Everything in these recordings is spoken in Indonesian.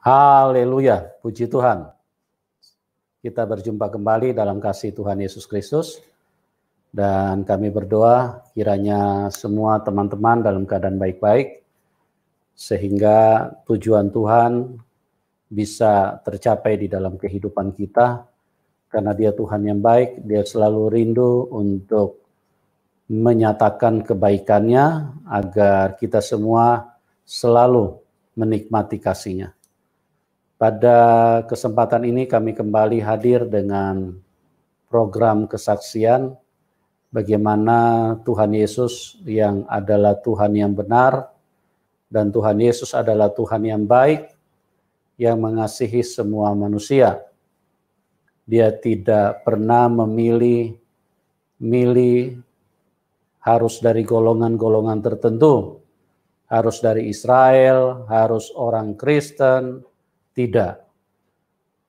Haleluya, puji Tuhan. Kita berjumpa kembali dalam kasih Tuhan Yesus Kristus. Dan kami berdoa kiranya semua teman-teman dalam keadaan baik-baik. Sehingga tujuan Tuhan bisa tercapai di dalam kehidupan kita. Karena dia Tuhan yang baik, dia selalu rindu untuk menyatakan kebaikannya agar kita semua selalu menikmati kasihnya. Pada kesempatan ini kami kembali hadir dengan program kesaksian bagaimana Tuhan Yesus yang adalah Tuhan yang benar dan Tuhan Yesus adalah Tuhan yang baik yang mengasihi semua manusia. Dia tidak pernah memilih milih harus dari golongan-golongan tertentu, harus dari Israel, harus orang Kristen, tidak.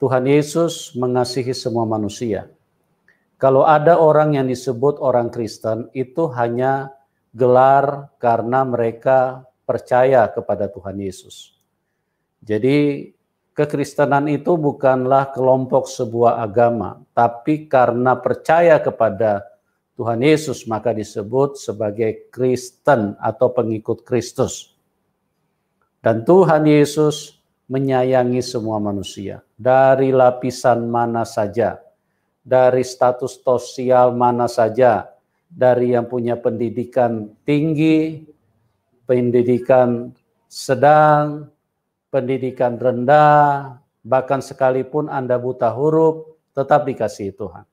Tuhan Yesus mengasihi semua manusia. Kalau ada orang yang disebut orang Kristen, itu hanya gelar karena mereka percaya kepada Tuhan Yesus. Jadi kekristenan itu bukanlah kelompok sebuah agama, tapi karena percaya kepada Tuhan Yesus maka disebut sebagai Kristen atau pengikut Kristus. Dan Tuhan Yesus menyayangi semua manusia dari lapisan mana saja, dari status sosial mana saja, dari yang punya pendidikan tinggi, pendidikan sedang, pendidikan rendah, bahkan sekalipun Anda buta huruf, tetap dikasihi Tuhan.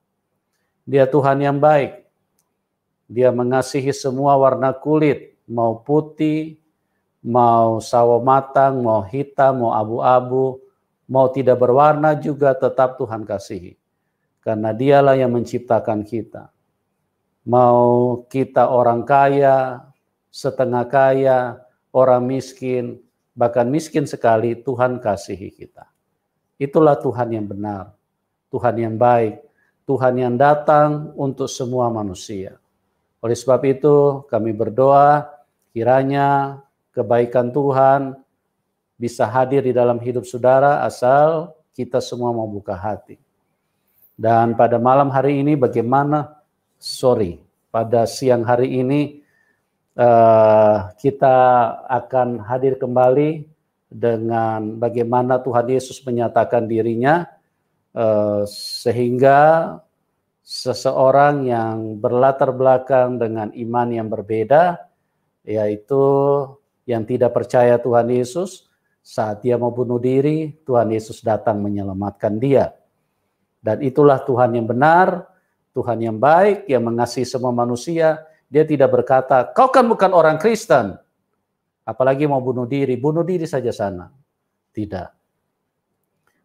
Dia Tuhan yang baik. Dia mengasihi semua warna kulit, mau putih, mau sawo matang, mau hitam, mau abu-abu, mau tidak berwarna juga tetap Tuhan kasihi. Karena dialah yang menciptakan kita. Mau kita orang kaya, setengah kaya, orang miskin, bahkan miskin sekali, Tuhan kasihi kita. Itulah Tuhan yang benar, Tuhan yang baik, Tuhan yang datang untuk semua manusia. Oleh sebab itu, kami berdoa kiranya kebaikan Tuhan bisa hadir di dalam hidup saudara asal kita semua mau buka hati. Dan pada malam hari ini bagaimana? Sorry, pada siang hari ini uh, kita akan hadir kembali dengan bagaimana Tuhan Yesus menyatakan dirinya uh, sehingga seseorang yang berlatar belakang dengan iman yang berbeda yaitu yang tidak percaya Tuhan Yesus, saat dia mau bunuh diri, Tuhan Yesus datang menyelamatkan dia. Dan itulah Tuhan yang benar, Tuhan yang baik, yang mengasihi semua manusia. Dia tidak berkata, kau kan bukan orang Kristen. Apalagi mau bunuh diri, bunuh diri saja sana. Tidak.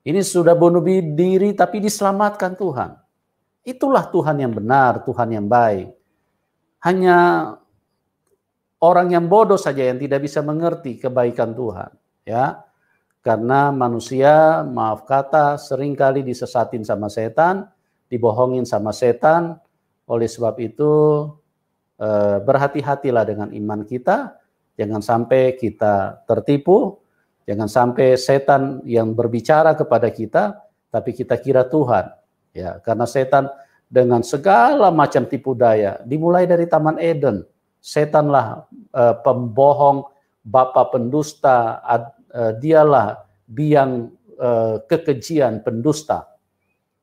Ini sudah bunuh diri tapi diselamatkan Tuhan. Itulah Tuhan yang benar, Tuhan yang baik. Hanya orang yang bodoh saja yang tidak bisa mengerti kebaikan Tuhan, ya. Karena manusia, maaf kata, seringkali disesatin sama setan, dibohongin sama setan. Oleh sebab itu, eh, berhati-hatilah dengan iman kita. Jangan sampai kita tertipu, jangan sampai setan yang berbicara kepada kita, tapi kita kira Tuhan. Ya, karena setan dengan segala macam tipu daya, dimulai dari Taman Eden, setanlah uh, pembohong, bapa pendusta, ad, uh, dialah biang uh, kekejian pendusta.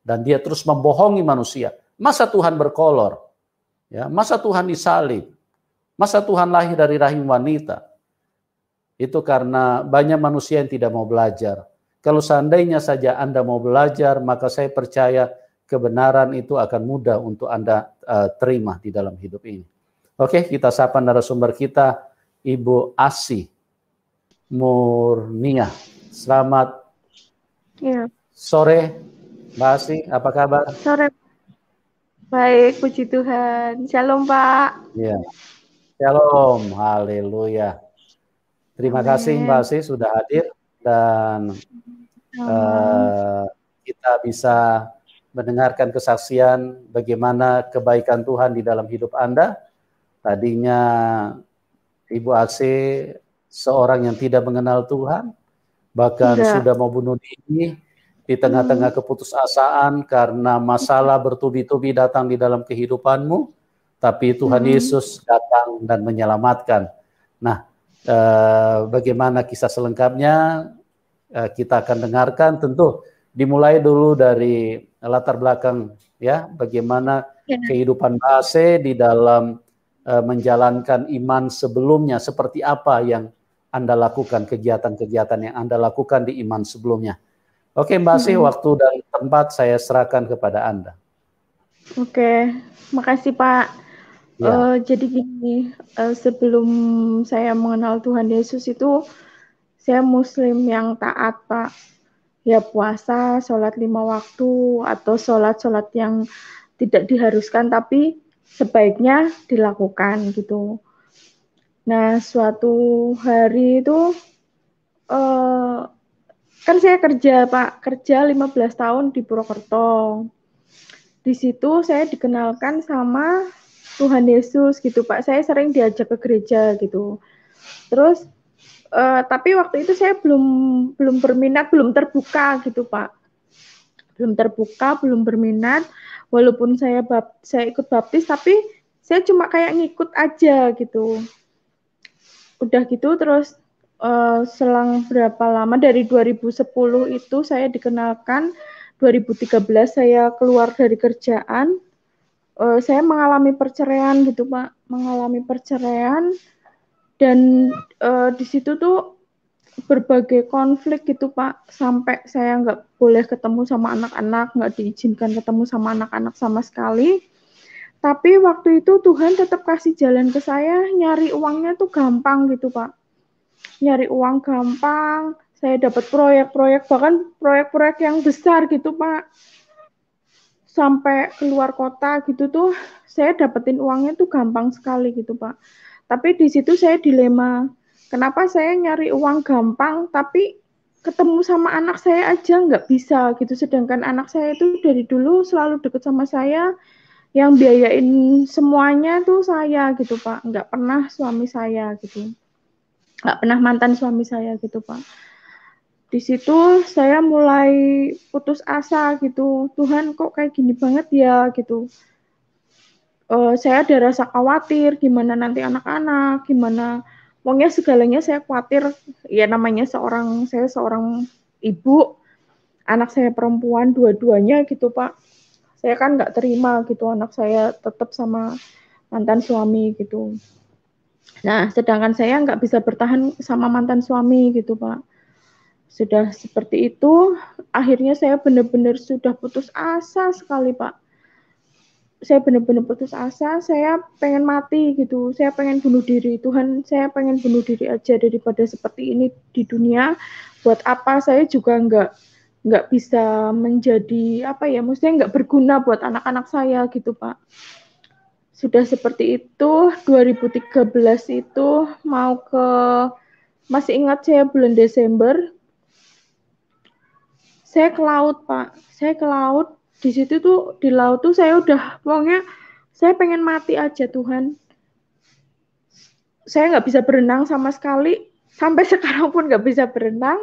Dan dia terus membohongi manusia. Masa Tuhan berkolor? Ya, masa Tuhan disalib? Masa Tuhan lahir dari rahim wanita? Itu karena banyak manusia yang tidak mau belajar. Kalau seandainya saja Anda mau belajar, maka saya percaya kebenaran itu akan mudah untuk Anda uh, terima di dalam hidup ini. Oke, kita sapa narasumber kita, Ibu Asi Murnia. Selamat ya. sore, Mbak Asi. Apa kabar? Sore. Baik, puji Tuhan. Shalom, Pak. Ya. Shalom, haleluya. Terima Amen. kasih Mbak Asi sudah hadir dan uh, kita bisa mendengarkan kesaksian bagaimana kebaikan Tuhan di dalam hidup Anda Tadinya Ibu AC seorang yang tidak mengenal Tuhan, bahkan tidak. sudah mau bunuh diri di tengah-tengah hmm. keputusasaan karena masalah bertubi-tubi datang di dalam kehidupanmu, tapi Tuhan hmm. Yesus datang dan menyelamatkan. Nah, eh, bagaimana kisah selengkapnya eh, kita akan dengarkan tentu dimulai dulu dari latar belakang ya, bagaimana ya. kehidupan Base di dalam Eh, menjalankan iman sebelumnya seperti apa yang Anda lakukan, kegiatan-kegiatan yang Anda lakukan di iman sebelumnya. Oke Mbak Asih, hmm. waktu dan tempat saya serahkan kepada Anda. Oke, makasih Pak. Ya. Uh, jadi gini, uh, sebelum saya mengenal Tuhan Yesus itu, saya Muslim yang taat Pak. Ya puasa, sholat lima waktu, atau sholat-sholat yang tidak diharuskan, tapi sebaiknya dilakukan gitu. Nah, suatu hari itu eh, kan saya kerja, Pak. Kerja 15 tahun di Purwokerto. Di situ saya dikenalkan sama Tuhan Yesus gitu, Pak. Saya sering diajak ke gereja gitu. Terus eh, tapi waktu itu saya belum belum berminat, belum terbuka gitu, Pak. Belum terbuka, belum berminat walaupun saya bab saya ikut baptis tapi saya cuma kayak ngikut aja gitu udah gitu terus uh, selang berapa lama dari 2010 itu saya dikenalkan 2013 saya keluar dari kerjaan uh, saya mengalami perceraian gitu pak mengalami perceraian dan uh, di situ tuh berbagai konflik gitu Pak sampai saya nggak boleh ketemu sama anak-anak nggak diizinkan ketemu sama anak-anak sama sekali tapi waktu itu Tuhan tetap kasih jalan ke saya nyari uangnya tuh gampang gitu Pak nyari uang gampang saya dapat proyek-proyek bahkan proyek-proyek yang besar gitu Pak sampai keluar kota gitu tuh saya dapetin uangnya tuh gampang sekali gitu Pak tapi di situ saya dilema kenapa saya nyari uang gampang tapi ketemu sama anak saya aja nggak bisa gitu sedangkan anak saya itu dari dulu selalu deket sama saya yang biayain semuanya tuh saya gitu pak nggak pernah suami saya gitu nggak pernah mantan suami saya gitu pak di situ saya mulai putus asa gitu Tuhan kok kayak gini banget ya gitu uh, saya ada rasa khawatir gimana nanti anak-anak gimana Pokoknya segalanya saya khawatir, ya namanya seorang saya seorang ibu, anak saya perempuan dua-duanya gitu Pak. Saya kan nggak terima gitu anak saya tetap sama mantan suami gitu. Nah, sedangkan saya nggak bisa bertahan sama mantan suami gitu Pak. Sudah seperti itu, akhirnya saya benar-benar sudah putus asa sekali Pak saya benar-benar putus asa, saya pengen mati gitu, saya pengen bunuh diri. Tuhan, saya pengen bunuh diri aja daripada seperti ini di dunia. Buat apa saya juga nggak nggak bisa menjadi apa ya, maksudnya nggak berguna buat anak-anak saya gitu pak. Sudah seperti itu, 2013 itu mau ke masih ingat saya bulan Desember, saya ke laut pak, saya ke laut di situ tuh di laut tuh saya udah pokoknya saya pengen mati aja Tuhan saya nggak bisa berenang sama sekali sampai sekarang pun nggak bisa berenang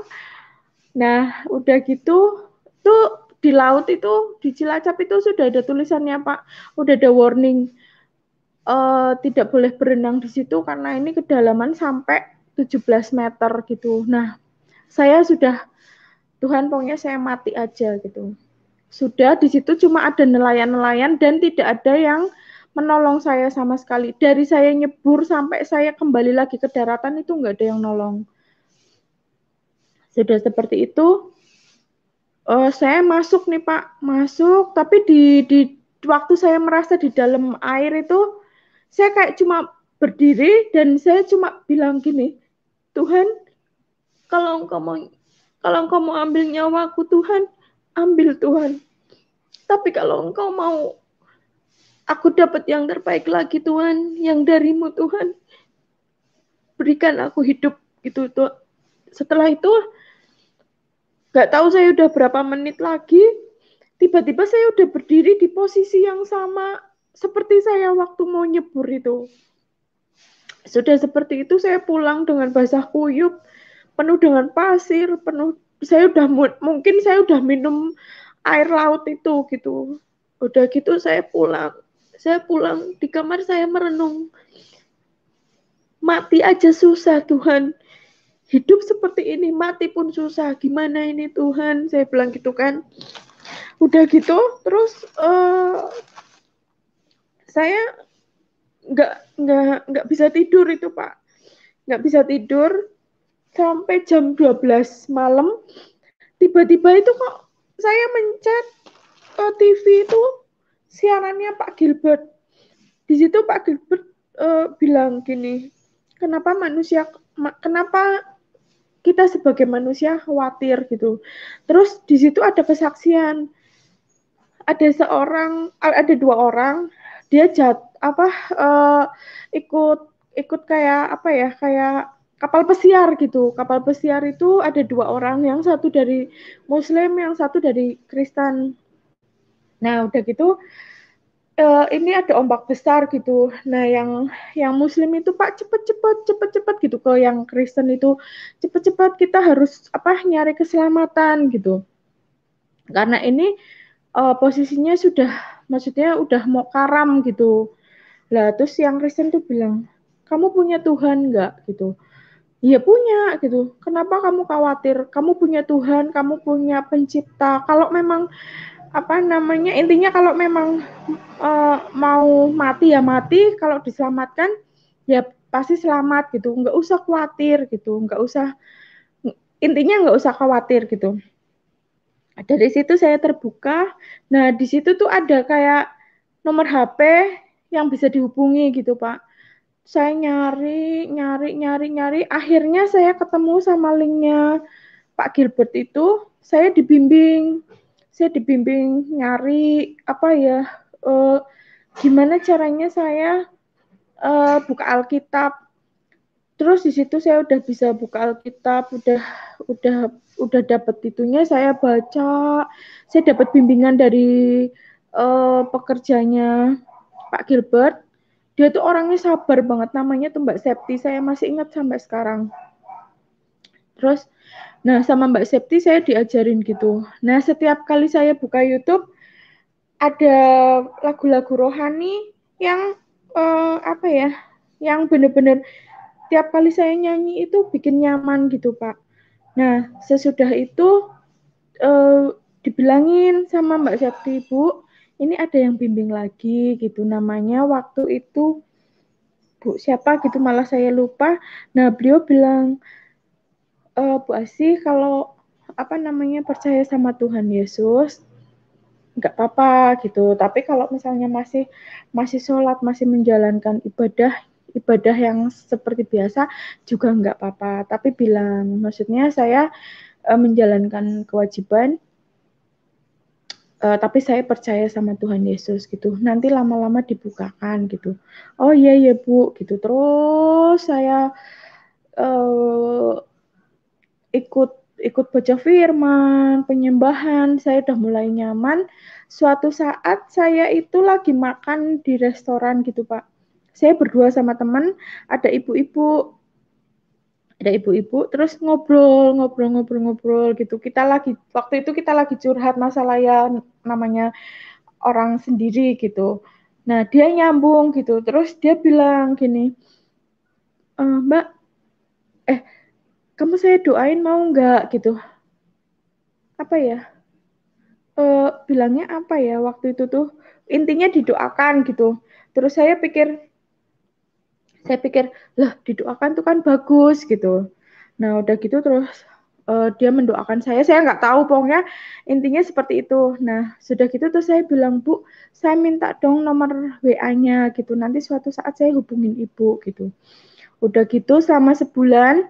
nah udah gitu tuh di laut itu di Cilacap itu sudah ada tulisannya Pak udah ada warning uh, tidak boleh berenang di situ karena ini kedalaman sampai 17 meter gitu nah saya sudah Tuhan pokoknya saya mati aja gitu sudah di situ cuma ada nelayan-nelayan dan tidak ada yang menolong saya sama sekali. Dari saya nyebur sampai saya kembali lagi ke daratan itu enggak ada yang nolong. Sudah seperti itu, uh, saya masuk nih Pak, masuk. Tapi di, di waktu saya merasa di dalam air itu, saya kayak cuma berdiri dan saya cuma bilang gini, Tuhan, kalau engkau mau kalau engkau mau ambil nyawaku Tuhan, ambil Tuhan. Tapi kalau engkau mau aku dapat yang terbaik lagi Tuhan, yang darimu Tuhan, berikan aku hidup gitu Tuhan. Setelah itu, gak tahu saya udah berapa menit lagi, tiba-tiba saya udah berdiri di posisi yang sama seperti saya waktu mau nyebur itu. Sudah seperti itu saya pulang dengan basah kuyup, penuh dengan pasir, penuh saya udah mungkin saya udah minum air laut itu gitu udah gitu saya pulang saya pulang di kamar saya merenung mati aja susah Tuhan hidup seperti ini mati pun susah gimana ini Tuhan saya bilang gitu kan udah gitu terus uh, saya nggak nggak nggak bisa tidur itu pak nggak bisa tidur sampai jam 12 malam tiba-tiba itu kok saya mencet uh, eh, TV itu siarannya Pak Gilbert di situ Pak Gilbert uh, bilang gini kenapa manusia ma kenapa kita sebagai manusia khawatir gitu terus di situ ada kesaksian ada seorang ada dua orang dia jat apa uh, ikut ikut kayak apa ya kayak kapal pesiar gitu. Kapal pesiar itu ada dua orang, yang satu dari Muslim, yang satu dari Kristen. Nah udah gitu uh, ini ada ombak besar gitu. Nah, yang yang muslim itu Pak cepet-cepet cepet-cepet gitu Kalau yang Kristen itu cepet-cepet kita harus apa nyari keselamatan gitu. Karena ini uh, posisinya sudah maksudnya udah mau karam gitu. Lah terus yang Kristen tuh bilang, "Kamu punya Tuhan nggak gitu. Iya punya gitu. Kenapa kamu khawatir? Kamu punya Tuhan, kamu punya pencipta. Kalau memang apa namanya intinya kalau memang e, mau mati ya mati, kalau diselamatkan ya pasti selamat gitu. Enggak usah khawatir gitu, Enggak usah intinya enggak usah khawatir gitu. di situ saya terbuka. Nah di situ tuh ada kayak nomor HP yang bisa dihubungi gitu pak saya nyari, nyari, nyari, nyari. Akhirnya saya ketemu sama linknya Pak Gilbert itu. Saya dibimbing, saya dibimbing nyari apa ya, uh, gimana caranya saya uh, buka Alkitab. Terus di situ saya udah bisa buka Alkitab, udah udah udah dapat itunya saya baca. Saya dapat bimbingan dari uh, pekerjanya Pak Gilbert dia tuh orangnya sabar banget namanya tuh Mbak Septi saya masih ingat sampai sekarang terus nah sama Mbak Septi saya diajarin gitu nah setiap kali saya buka YouTube ada lagu-lagu rohani yang uh, apa ya yang bener-bener tiap kali saya nyanyi itu bikin nyaman gitu Pak nah sesudah itu uh, dibilangin sama Mbak Septi Bu ini ada yang bimbing lagi gitu namanya waktu itu Bu siapa gitu malah saya lupa. Nah, beliau bilang e, Bu Asih kalau apa namanya percaya sama Tuhan Yesus nggak apa-apa gitu. Tapi kalau misalnya masih masih sholat, masih menjalankan ibadah ibadah yang seperti biasa juga nggak apa-apa. Tapi bilang maksudnya saya e, menjalankan kewajiban Uh, tapi saya percaya sama Tuhan Yesus gitu. Nanti lama-lama dibukakan gitu. Oh iya iya Bu gitu. Terus saya uh, ikut ikut baca firman, penyembahan, saya udah mulai nyaman. Suatu saat saya itu lagi makan di restoran gitu, Pak. Saya berdua sama teman, ada ibu-ibu ada ibu-ibu terus ngobrol ngobrol ngobrol ngobrol gitu kita lagi waktu itu kita lagi curhat masalah ya namanya orang sendiri gitu nah dia nyambung gitu terus dia bilang gini e, mbak eh kamu saya doain mau nggak gitu apa ya e, bilangnya apa ya waktu itu tuh intinya didoakan gitu terus saya pikir saya pikir lah didoakan tuh kan bagus gitu nah udah gitu terus uh, dia mendoakan saya saya nggak tahu pokoknya intinya seperti itu nah sudah gitu terus saya bilang bu saya minta dong nomor wa-nya gitu nanti suatu saat saya hubungin ibu gitu udah gitu selama sebulan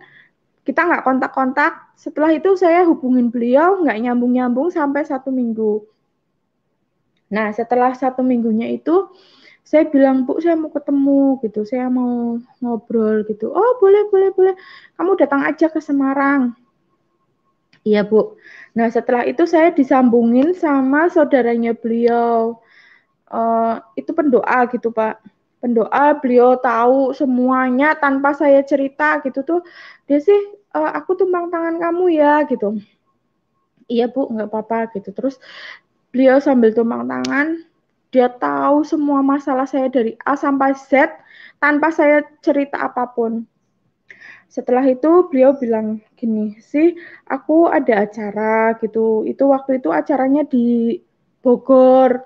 kita nggak kontak-kontak setelah itu saya hubungin beliau nggak nyambung-nyambung sampai satu minggu nah setelah satu minggunya itu saya bilang bu saya mau ketemu gitu saya mau ngobrol gitu oh boleh boleh boleh kamu datang aja ke Semarang iya bu nah setelah itu saya disambungin sama saudaranya beliau uh, itu pendoa gitu pak pendoa beliau tahu semuanya tanpa saya cerita gitu tuh dia sih uh, aku tumpang tangan kamu ya gitu iya bu nggak apa-apa gitu terus beliau sambil tumpang tangan dia tahu semua masalah saya dari A sampai Z tanpa saya cerita apapun. Setelah itu beliau bilang gini, sih aku ada acara gitu. Itu waktu itu acaranya di Bogor.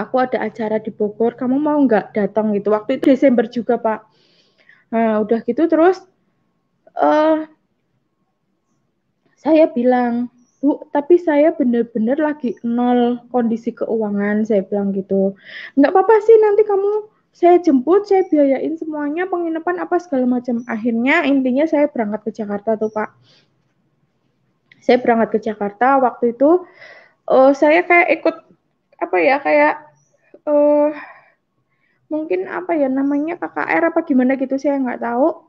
Aku ada acara di Bogor, kamu mau nggak datang gitu. Waktu itu Desember juga, Pak. Nah, udah gitu terus uh, saya bilang Bu, tapi saya benar-benar lagi nol kondisi keuangan, saya bilang gitu. Enggak apa-apa sih, nanti kamu saya jemput, saya biayain semuanya, penginapan apa segala macam. Akhirnya intinya saya berangkat ke Jakarta tuh Pak. Saya berangkat ke Jakarta waktu itu uh, saya kayak ikut apa ya kayak uh, mungkin apa ya namanya KKR apa gimana gitu saya nggak tahu.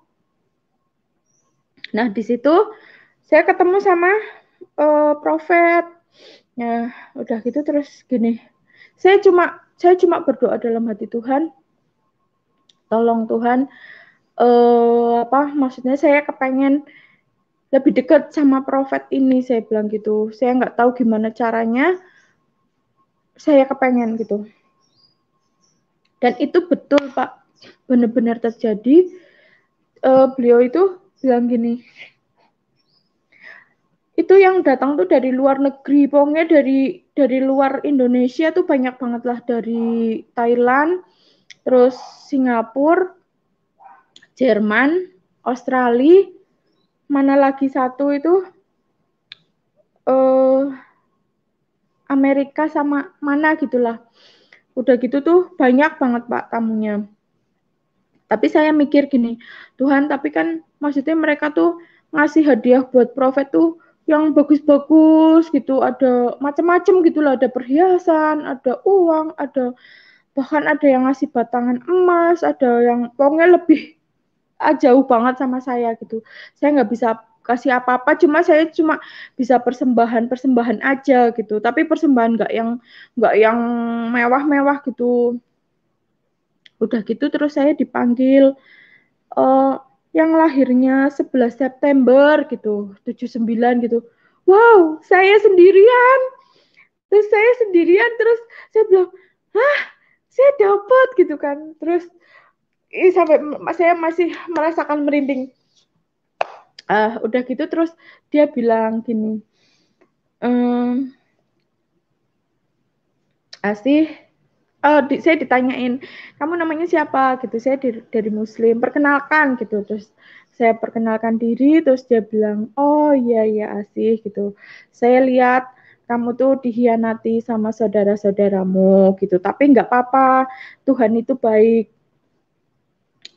Nah di situ saya ketemu sama uh, eh, profet. ya nah, udah gitu terus gini saya cuma saya cuma berdoa dalam hati Tuhan tolong Tuhan uh, apa maksudnya saya kepengen lebih dekat sama profet ini saya bilang gitu saya nggak tahu gimana caranya saya kepengen gitu dan itu betul pak benar-benar terjadi uh, beliau itu bilang gini itu yang datang tuh dari luar negeri pokoknya dari dari luar Indonesia tuh banyak banget lah dari Thailand terus Singapura Jerman Australia mana lagi satu itu eh Amerika sama mana gitulah udah gitu tuh banyak banget pak tamunya tapi saya mikir gini Tuhan tapi kan maksudnya mereka tuh ngasih hadiah buat profet tuh yang bagus-bagus gitu, ada macam-macam gitulah, ada perhiasan, ada uang, ada bahkan ada yang ngasih batangan emas, ada yang pokoknya lebih ah, jauh banget sama saya gitu. Saya nggak bisa kasih apa-apa, cuma saya cuma bisa persembahan persembahan aja gitu. Tapi persembahan nggak yang nggak yang mewah-mewah gitu. Udah gitu terus saya dipanggil, uh, yang lahirnya 11 September gitu, 79 gitu. Wow, saya sendirian. Terus saya sendirian, terus saya bilang, hah, saya dapat gitu kan. Terus ini sampai saya masih merasakan merinding. Uh, udah gitu terus dia bilang gini, ehm, asih uh, di, saya ditanyain kamu namanya siapa gitu saya di, dari muslim perkenalkan gitu terus saya perkenalkan diri terus dia bilang oh iya iya asih gitu saya lihat kamu tuh dihianati sama saudara-saudaramu gitu tapi nggak apa-apa Tuhan itu baik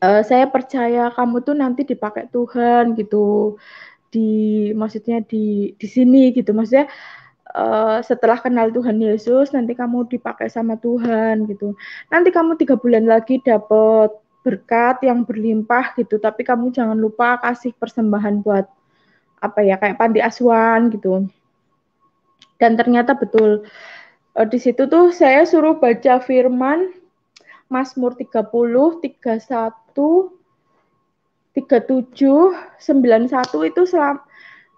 uh, saya percaya kamu tuh nanti dipakai Tuhan gitu di maksudnya di di sini gitu maksudnya Eh, setelah kenal Tuhan Yesus nanti kamu dipakai sama Tuhan gitu. Nanti kamu tiga bulan lagi dapat berkat yang berlimpah gitu, tapi kamu jangan lupa kasih persembahan buat apa ya kayak panti asuhan gitu. Dan ternyata betul uh, di situ tuh saya suruh baca firman Mazmur 30, 31, 37, 91 itu selam eh,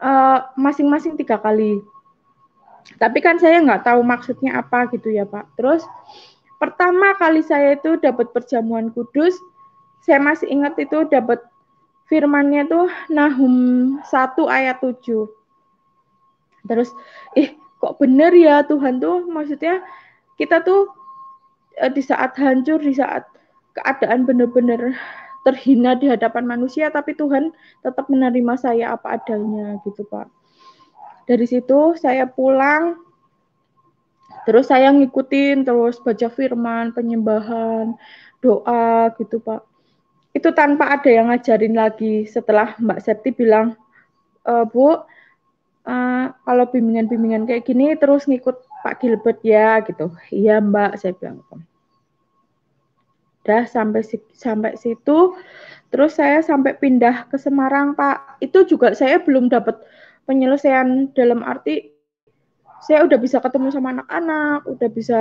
masing-masing uh, masing -masing tiga kali. Tapi kan saya nggak tahu maksudnya apa gitu ya Pak. Terus pertama kali saya itu dapat perjamuan kudus, saya masih ingat itu dapat firmannya tuh Nahum 1 ayat 7. Terus, ih eh, kok bener ya Tuhan tuh maksudnya kita tuh eh, di saat hancur, di saat keadaan bener-bener terhina di hadapan manusia, tapi Tuhan tetap menerima saya apa adanya gitu Pak dari situ saya pulang terus saya ngikutin terus baca firman penyembahan doa gitu pak itu tanpa ada yang ngajarin lagi setelah Mbak Septi bilang e, Bu uh, kalau bimbingan-bimbingan kayak gini terus ngikut Pak Gilbert ya gitu iya Mbak saya bilang gitu. udah sampai sampai situ terus saya sampai pindah ke Semarang Pak itu juga saya belum dapat penyelesaian dalam arti saya udah bisa ketemu sama anak-anak, udah bisa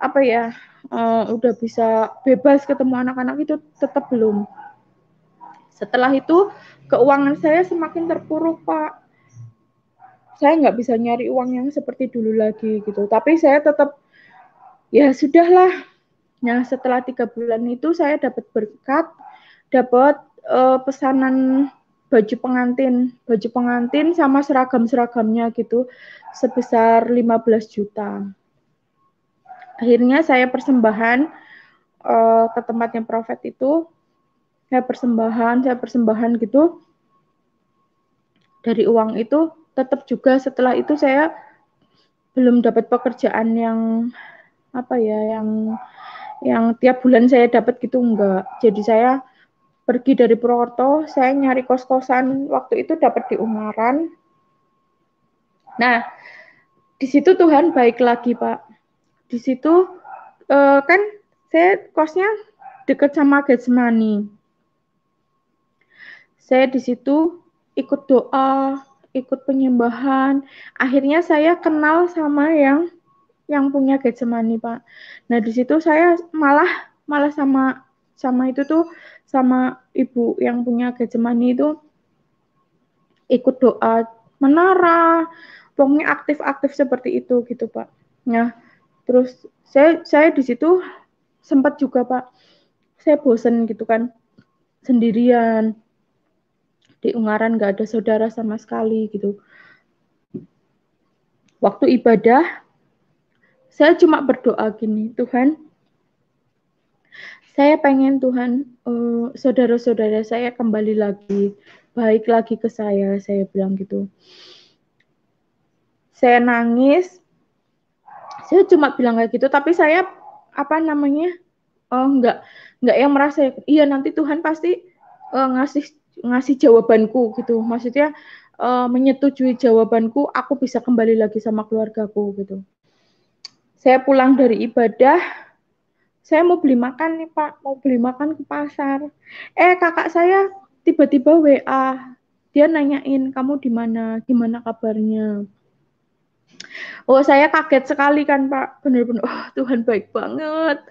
apa ya, uh, udah bisa bebas ketemu anak-anak itu tetap belum. Setelah itu keuangan saya semakin terpuruk pak. Saya nggak bisa nyari uang yang seperti dulu lagi gitu. Tapi saya tetap ya sudahlah. Nah setelah tiga bulan itu saya dapat berkat, dapat uh, pesanan baju pengantin, baju pengantin sama seragam-seragamnya gitu sebesar 15 juta. Akhirnya saya persembahan uh, ke tempatnya profit itu, saya persembahan, saya persembahan gitu. Dari uang itu tetap juga setelah itu saya belum dapat pekerjaan yang apa ya yang yang tiap bulan saya dapat gitu enggak. Jadi saya pergi dari Purwokerto, saya nyari kos-kosan waktu itu dapat di Ungaran. Nah, di situ Tuhan baik lagi, Pak. Di situ uh, kan saya kosnya dekat sama Getsemani. Saya di situ ikut doa, ikut penyembahan. Akhirnya saya kenal sama yang yang punya Getsemani, Pak. Nah, di situ saya malah malah sama sama itu tuh sama ibu yang punya Gejemani itu ikut doa menara, pokoknya aktif-aktif seperti itu gitu Pak. Nah, terus saya saya di situ sempat juga Pak, saya bosen gitu kan sendirian di Ungaran nggak ada saudara sama sekali gitu. Waktu ibadah saya cuma berdoa gini, Tuhan, saya pengen Tuhan uh, saudara-saudara saya kembali lagi baik lagi ke saya saya bilang gitu saya nangis saya cuma bilang kayak gitu tapi saya apa namanya oh nggak nggak yang merasa iya nanti Tuhan pasti uh, ngasih ngasih jawabanku gitu maksudnya uh, menyetujui jawabanku aku bisa kembali lagi sama keluargaku gitu saya pulang dari ibadah saya mau beli makan nih Pak, mau beli makan ke pasar. Eh kakak saya tiba-tiba WA, dia nanyain kamu di mana, gimana kabarnya. Oh saya kaget sekali kan Pak, bener-bener oh, Tuhan baik banget.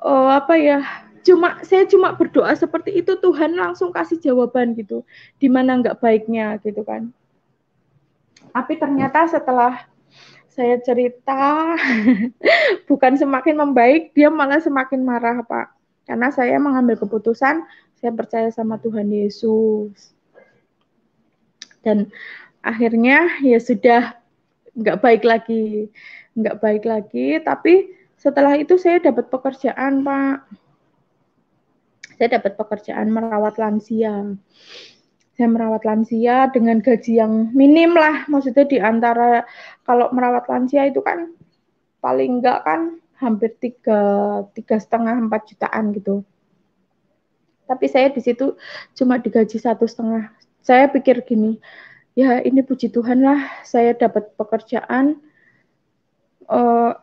Oh apa ya, cuma saya cuma berdoa seperti itu Tuhan langsung kasih jawaban gitu, di mana nggak baiknya gitu kan. Tapi ternyata setelah saya cerita bukan semakin membaik dia malah semakin marah pak karena saya mengambil keputusan saya percaya sama Tuhan Yesus dan akhirnya ya sudah nggak baik lagi nggak baik lagi tapi setelah itu saya dapat pekerjaan pak saya dapat pekerjaan merawat lansia saya merawat lansia dengan gaji yang minim lah maksudnya di antara kalau merawat lansia itu kan paling enggak kan hampir tiga tiga setengah empat jutaan gitu tapi saya di situ cuma digaji satu setengah saya pikir gini ya ini puji Tuhan lah saya dapat pekerjaan uh,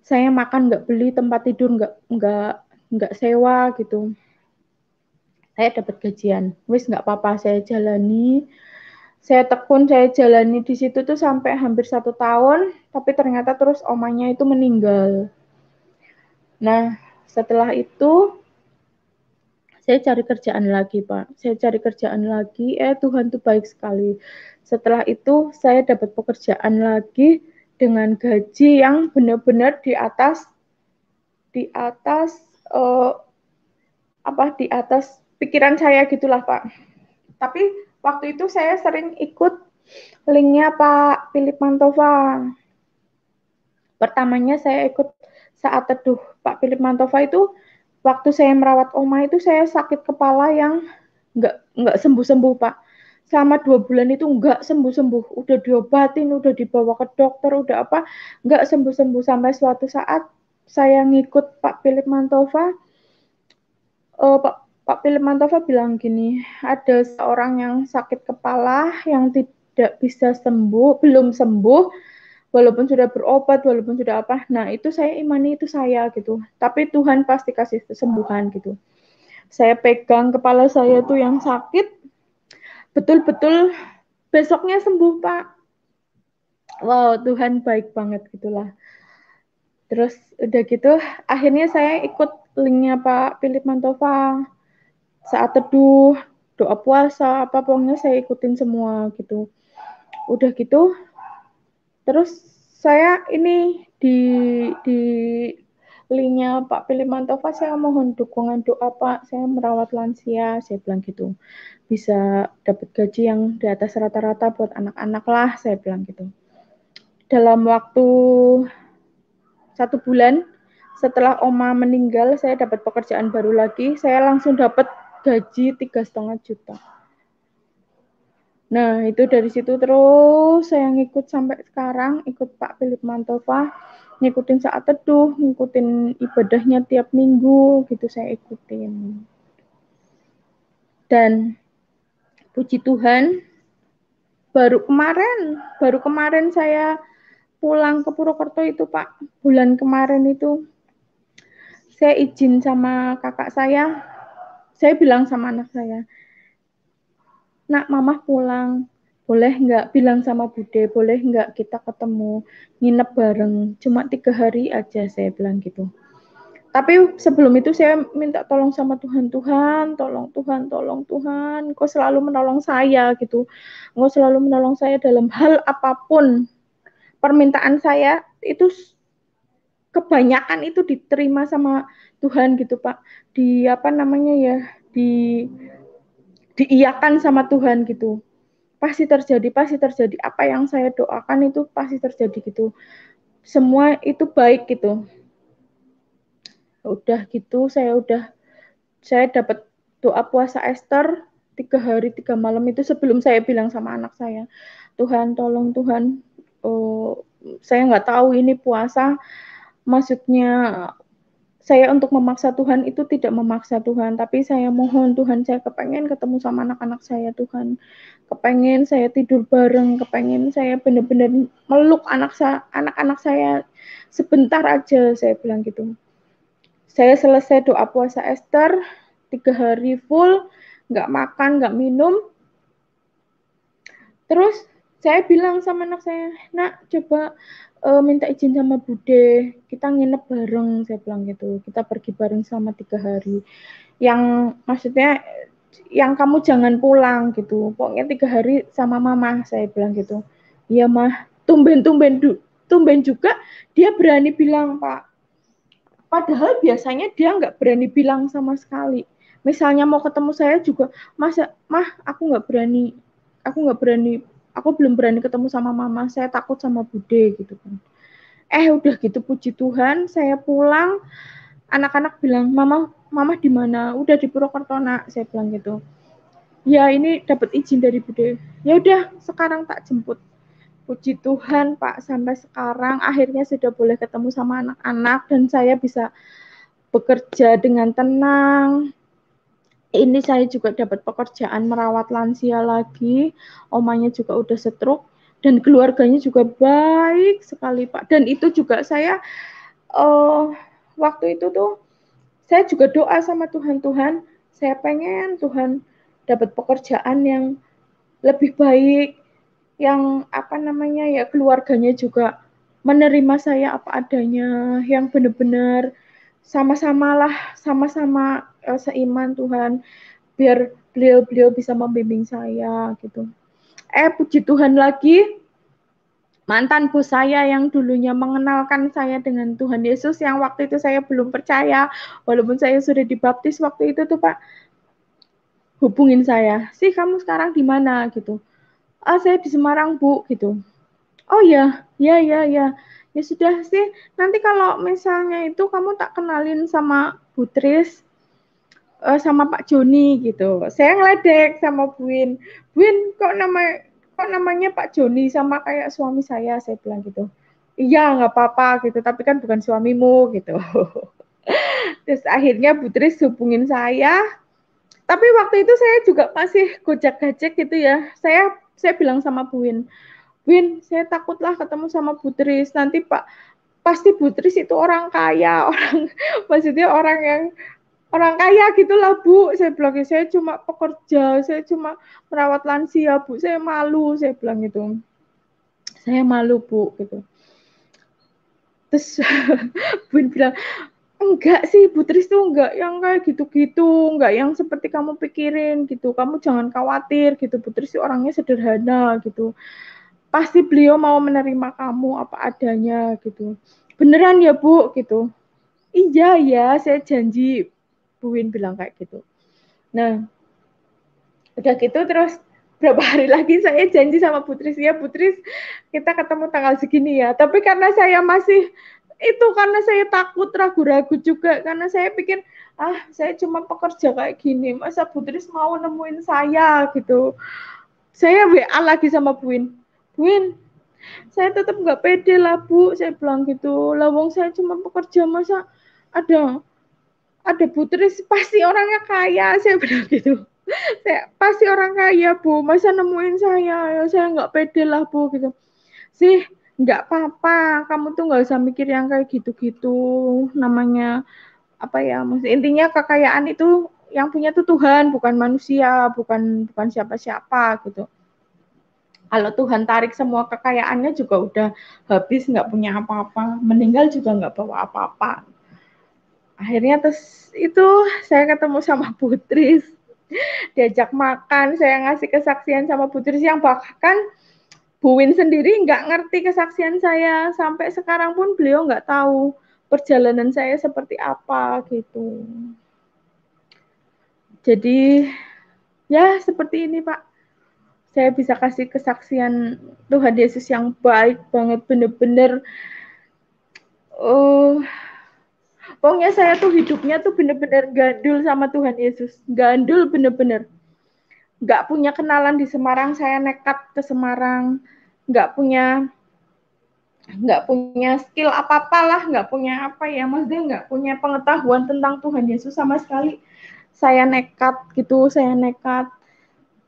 saya makan nggak beli tempat tidur nggak nggak nggak sewa gitu saya dapat gajian wis nggak apa-apa saya jalani saya tekun saya jalani di situ tuh sampai hampir satu tahun tapi ternyata terus omanya itu meninggal nah setelah itu saya cari kerjaan lagi pak saya cari kerjaan lagi eh Tuhan tuh baik sekali setelah itu saya dapat pekerjaan lagi dengan gaji yang benar-benar di atas di atas uh, apa di atas pikiran saya gitulah Pak. Tapi waktu itu saya sering ikut linknya Pak Philip Mantova. Pertamanya saya ikut saat teduh Pak Philip Mantova itu waktu saya merawat Oma itu saya sakit kepala yang nggak nggak sembuh sembuh Pak. Selama dua bulan itu nggak sembuh sembuh. Udah diobatin, udah dibawa ke dokter, udah apa nggak sembuh sembuh sampai suatu saat saya ngikut Pak Philip Mantova. Uh, Pak Pak Pilmantova bilang gini, ada seorang yang sakit kepala yang tidak bisa sembuh, belum sembuh, walaupun sudah berobat, walaupun sudah apa. Nah, itu saya imani itu saya gitu. Tapi Tuhan pasti kasih kesembuhan gitu. Saya pegang kepala saya tuh yang sakit, betul-betul besoknya sembuh, Pak. Wow, Tuhan baik banget gitulah. Terus udah gitu, akhirnya saya ikut linknya Pak Philip Mantova saat teduh, doa puasa, apa pokoknya saya ikutin semua gitu. Udah gitu, terus saya ini di di linknya Pak Pilih Mantova saya mohon dukungan doa Pak saya merawat lansia saya bilang gitu bisa dapat gaji yang di atas rata-rata buat anak-anak lah saya bilang gitu dalam waktu satu bulan setelah Oma meninggal saya dapat pekerjaan baru lagi saya langsung dapat gaji tiga setengah juta. Nah, itu dari situ terus saya ngikut sampai sekarang, ikut Pak Philip Mantova, ngikutin saat teduh, ngikutin ibadahnya tiap minggu, gitu saya ikutin. Dan puji Tuhan, baru kemarin, baru kemarin saya pulang ke Purwokerto itu Pak, bulan kemarin itu, saya izin sama kakak saya, saya bilang sama anak saya, nak mamah pulang, boleh nggak bilang sama bude, boleh nggak kita ketemu, nginep bareng, cuma tiga hari aja saya bilang gitu. Tapi sebelum itu saya minta tolong sama Tuhan, Tuhan, tolong Tuhan, tolong Tuhan, kok selalu menolong saya gitu. kok selalu menolong saya dalam hal apapun. Permintaan saya itu kebanyakan itu diterima sama Tuhan gitu Pak. Di apa namanya ya? Di diiakan sama Tuhan gitu. Pasti terjadi, pasti terjadi. Apa yang saya doakan itu pasti terjadi gitu. Semua itu baik gitu. Udah gitu saya udah saya dapat doa puasa Esther tiga hari tiga malam itu sebelum saya bilang sama anak saya Tuhan tolong Tuhan oh, saya nggak tahu ini puasa maksudnya saya untuk memaksa Tuhan itu tidak memaksa Tuhan, tapi saya mohon Tuhan saya kepengen ketemu sama anak-anak saya Tuhan, kepengen saya tidur bareng, kepengen saya benar-benar meluk anak anak saya sebentar aja saya bilang gitu. Saya selesai doa puasa Esther tiga hari full, nggak makan, nggak minum. Terus saya bilang sama anak saya, nak coba e, minta izin sama Bude, kita nginep bareng, saya bilang gitu. Kita pergi bareng selama tiga hari. Yang maksudnya yang kamu jangan pulang gitu. Pokoknya tiga hari sama mama, saya bilang gitu. ya mah, tumben-tumben tumben juga dia berani bilang pak. Padahal biasanya dia nggak berani bilang sama sekali. Misalnya mau ketemu saya juga, masa mah aku nggak berani, aku nggak berani aku belum berani ketemu sama mama saya takut sama bude gitu kan eh udah gitu puji Tuhan saya pulang anak-anak bilang mama mama di mana udah di Purwokerto nak saya bilang gitu ya ini dapat izin dari bude ya udah sekarang tak jemput puji Tuhan Pak sampai sekarang akhirnya sudah boleh ketemu sama anak-anak dan saya bisa bekerja dengan tenang ini saya juga dapat pekerjaan merawat lansia lagi, omanya juga udah setruk dan keluarganya juga baik sekali Pak. Dan itu juga saya uh, waktu itu tuh saya juga doa sama Tuhan Tuhan, saya pengen Tuhan dapat pekerjaan yang lebih baik, yang apa namanya ya keluarganya juga menerima saya apa adanya, yang benar-benar sama-samalah sama-sama Eh, se-iman Tuhan biar beliau-beliau bisa membimbing saya gitu. Eh puji Tuhan lagi mantan bos saya yang dulunya mengenalkan saya dengan Tuhan Yesus yang waktu itu saya belum percaya walaupun saya sudah dibaptis waktu itu tuh Pak hubungin saya sih kamu sekarang di mana gitu ah saya di Semarang Bu gitu oh ya ya ya ya ya sudah sih nanti kalau misalnya itu kamu tak kenalin sama Butris uh, sama Pak Joni gitu. Saya ngeledek sama Buin, Buin kok nama kok namanya Pak Joni sama kayak suami saya, saya bilang gitu. Iya, nggak apa-apa gitu, tapi kan bukan suamimu gitu. Terus akhirnya Putri hubungin saya. Tapi waktu itu saya juga masih gojek-gajek gitu ya. Saya saya bilang sama Buin, Buin saya takutlah ketemu sama Putri. Nanti Pak pasti Butris itu orang kaya, orang maksudnya orang yang orang kaya gitulah bu saya bilang saya cuma pekerja saya cuma merawat lansia bu saya malu saya bilang gitu saya malu bu gitu terus bu bilang enggak sih Putri tuh enggak yang kayak gitu-gitu enggak yang seperti kamu pikirin gitu kamu jangan khawatir gitu Putri sih orangnya sederhana gitu pasti beliau mau menerima kamu apa adanya gitu beneran ya Bu gitu iya ya saya janji Bu bilang kayak gitu. Nah, udah gitu terus berapa hari lagi saya janji sama Putris ya Putris kita ketemu tanggal segini ya. Tapi karena saya masih itu karena saya takut ragu-ragu juga karena saya pikir ah saya cuma pekerja kayak gini masa Putris mau nemuin saya gitu. Saya WA lagi sama Bu Win. saya tetap nggak pede lah bu saya bilang gitu lawang saya cuma pekerja masa ada ada putri pasti orangnya kaya saya bilang gitu saya pasti orang kaya bu masa nemuin saya ya saya nggak pede lah bu gitu sih nggak apa-apa kamu tuh nggak usah mikir yang kayak gitu-gitu namanya apa ya maksud intinya kekayaan itu yang punya tuh Tuhan bukan manusia bukan bukan siapa-siapa gitu kalau Tuhan tarik semua kekayaannya juga udah habis nggak punya apa-apa meninggal juga nggak bawa apa-apa akhirnya terus itu saya ketemu sama Putri diajak makan saya ngasih kesaksian sama Putri yang bahkan Buwin sendiri nggak ngerti kesaksian saya sampai sekarang pun beliau nggak tahu perjalanan saya seperti apa gitu jadi ya seperti ini Pak saya bisa kasih kesaksian Tuhan Yesus yang baik banget bener-bener uh, Pokoknya saya tuh hidupnya tuh bener-bener gandul sama Tuhan Yesus. Gandul bener-bener. Gak punya kenalan di Semarang, saya nekat ke Semarang. Gak punya nggak punya skill apa-apalah, nggak punya apa ya, maksudnya nggak punya pengetahuan tentang Tuhan Yesus sama sekali. Saya nekat gitu, saya nekat.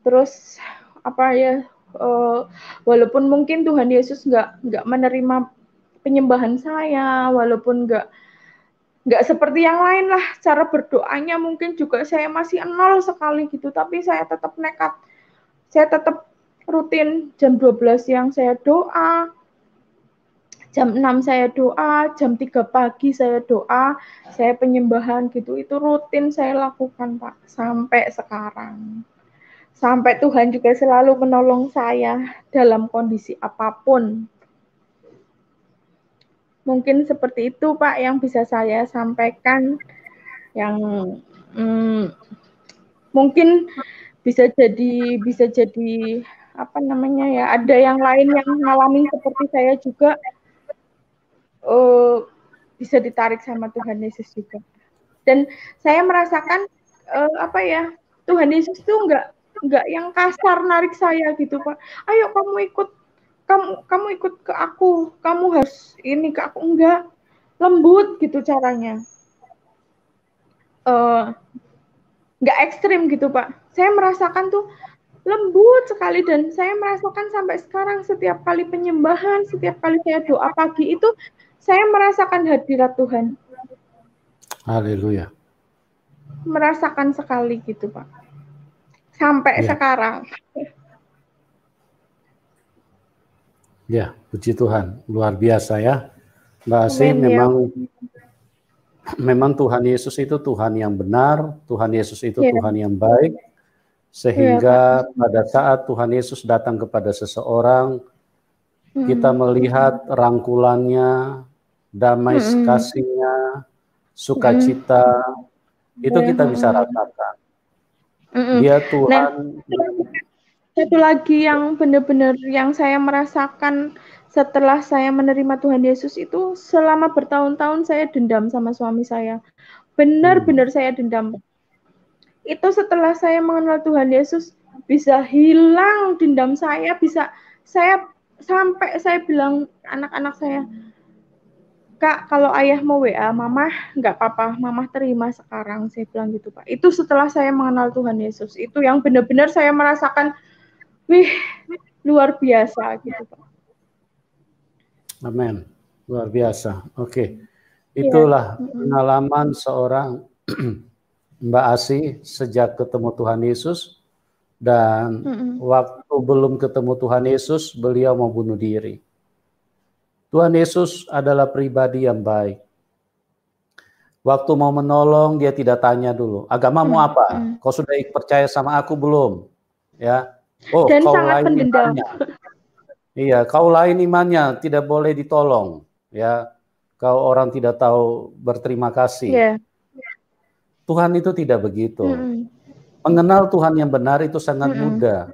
Terus apa ya, uh, walaupun mungkin Tuhan Yesus gak nggak menerima penyembahan saya, walaupun gak nggak seperti yang lain lah cara berdoanya mungkin juga saya masih nol sekali gitu tapi saya tetap nekat saya tetap rutin jam 12 siang saya doa jam 6 saya doa jam 3 pagi saya doa saya penyembahan gitu itu rutin saya lakukan Pak sampai sekarang sampai Tuhan juga selalu menolong saya dalam kondisi apapun Mungkin seperti itu Pak yang bisa saya sampaikan yang hmm, mungkin bisa jadi bisa jadi apa namanya ya ada yang lain yang mengalami seperti saya juga uh, bisa ditarik sama Tuhan Yesus juga dan saya merasakan uh, apa ya Tuhan Yesus tuh enggak enggak yang kasar narik saya gitu pak ayo kamu ikut kamu kamu ikut ke aku kamu harus ini ke aku enggak lembut gitu caranya eh, enggak uh, ekstrim gitu pak saya merasakan tuh lembut sekali dan saya merasakan sampai sekarang setiap kali penyembahan setiap kali saya doa pagi itu saya merasakan hadirat Tuhan Haleluya merasakan sekali gitu pak sampai ya. sekarang Ya, puji Tuhan, luar biasa ya. Mbak Asih Amen, ya. memang ya. memang Tuhan Yesus itu Tuhan yang benar, Tuhan Yesus itu ya. Tuhan yang baik. Sehingga ya. pada saat Tuhan Yesus datang kepada seseorang, hmm. kita melihat rangkulannya, damai hmm. kasihnya, sukacita, hmm. itu kita ya. bisa rasakan. Hmm. Dia nah, Tuhan nah, satu lagi yang benar-benar yang saya merasakan setelah saya menerima Tuhan Yesus itu selama bertahun-tahun saya dendam sama suami saya. Benar-benar saya dendam. Itu setelah saya mengenal Tuhan Yesus bisa hilang dendam saya, bisa saya sampai saya bilang anak-anak saya, Kak, kalau ayah mau WA, mama nggak apa-apa, mama terima sekarang. Saya bilang gitu, Pak. Itu setelah saya mengenal Tuhan Yesus. Itu yang benar-benar saya merasakan wih luar biasa gitu Pak. Amin. Luar biasa. Oke. Okay. Iya. Itulah ya. pengalaman seorang Mbak Asi sejak ketemu Tuhan Yesus dan mm -mm. waktu belum ketemu Tuhan Yesus beliau mau bunuh diri. Tuhan Yesus adalah pribadi yang baik. Waktu mau menolong dia tidak tanya dulu, agamamu mm -mm. apa? Kau sudah percaya sama aku belum? Ya. Oh, dan sangat pendendam. Imannya. iya, kau lain imannya tidak boleh ditolong, ya. Kau orang tidak tahu berterima kasih. Yeah. Tuhan itu tidak begitu. Mm. Mengenal Tuhan yang benar itu sangat mm. mudah.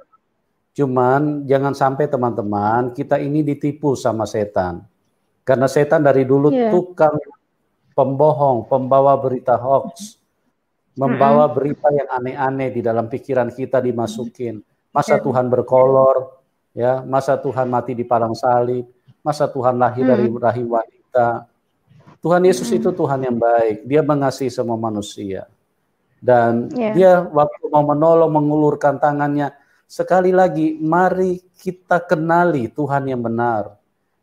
Cuman jangan sampai teman-teman kita ini ditipu sama setan. Karena setan dari dulu yeah. tukang pembohong, pembawa berita hoax, membawa berita yang aneh-aneh di dalam pikiran kita dimasukin. Mm masa iya. Tuhan berkolor, ya, masa Tuhan mati di padang salib, masa Tuhan lahir dari hmm. rahim wanita. Tuhan Yesus hmm. itu Tuhan yang baik. Dia mengasihi semua manusia. Dan yeah. dia waktu mau menolong mengulurkan tangannya, sekali lagi mari kita kenali Tuhan yang benar.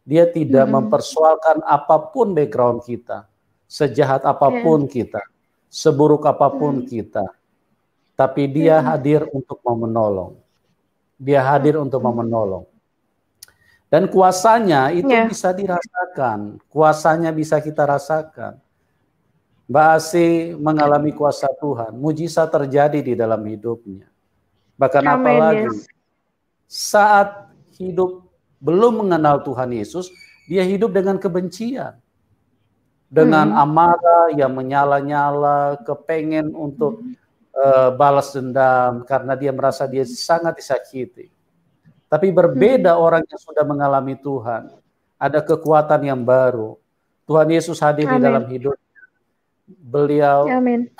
Dia tidak mm -hmm. mempersoalkan apapun background kita, sejahat apapun yeah. kita, seburuk apapun mm kita. Tapi dia hmm. hadir untuk mau menolong. Dia hmm. hadir untuk memenolong menolong. Dan kuasanya itu yeah. bisa dirasakan, kuasanya bisa kita rasakan. Mbak Asi mengalami kuasa Tuhan, mujizat terjadi di dalam hidupnya. Bahkan Amen, apalagi yes. Ya. saat hidup belum mengenal Tuhan Yesus, dia hidup dengan kebencian. Dengan hmm. amarah yang menyala-nyala, kepengen untuk hmm uh, balas dendam karena dia merasa dia sangat disakiti. Tapi berbeda hmm. orang yang sudah mengalami Tuhan. Ada kekuatan yang baru. Tuhan Yesus hadir Amin. di dalam hidup. Beliau Amin.